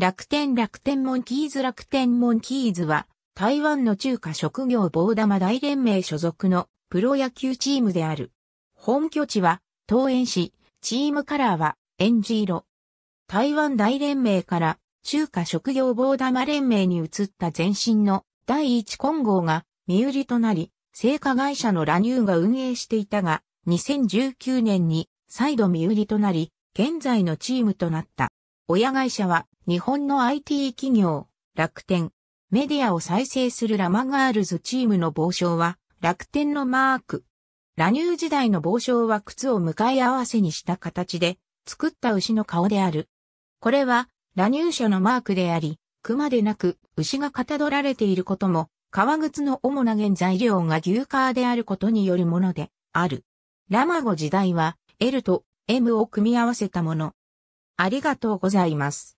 楽天楽天モンキーズ楽天モンキーズは台湾の中華職業棒玉大連盟所属のプロ野球チームである。本拠地は東園市、チームカラーはエンジ色。台湾大連盟から中華職業棒玉連盟に移った前身の第一混合が身売りとなり、製菓会社のラニューが運営していたが、2019年に再度身売りとなり、現在のチームとなった。親会社は日本の IT 企業、楽天、メディアを再生するラマガールズチームの帽子は、楽天のマーク。ラニュー時代の帽子は靴を向かい合わせにした形で、作った牛の顔である。これは、ラニュー社のマークであり、熊でなく牛がかたどられていることも、革靴の主な原材料が牛革であることによるもので、ある。ラマゴ時代は、L と M を組み合わせたもの。ありがとうございます。